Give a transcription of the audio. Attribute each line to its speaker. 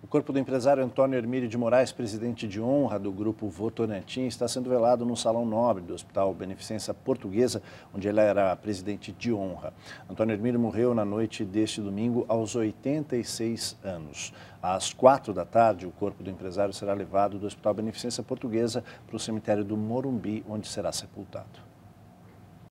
Speaker 1: O corpo do empresário Antônio Hermílio de Moraes, presidente de honra do grupo Votorantim, está sendo velado num salão nobre do Hospital Beneficência Portuguesa, onde ele era presidente de honra. Antônio Hermílio morreu na noite deste domingo aos 86 anos. Às quatro da tarde, o corpo do empresário será levado do Hospital Beneficência Portuguesa para o cemitério do Morumbi, onde será sepultado.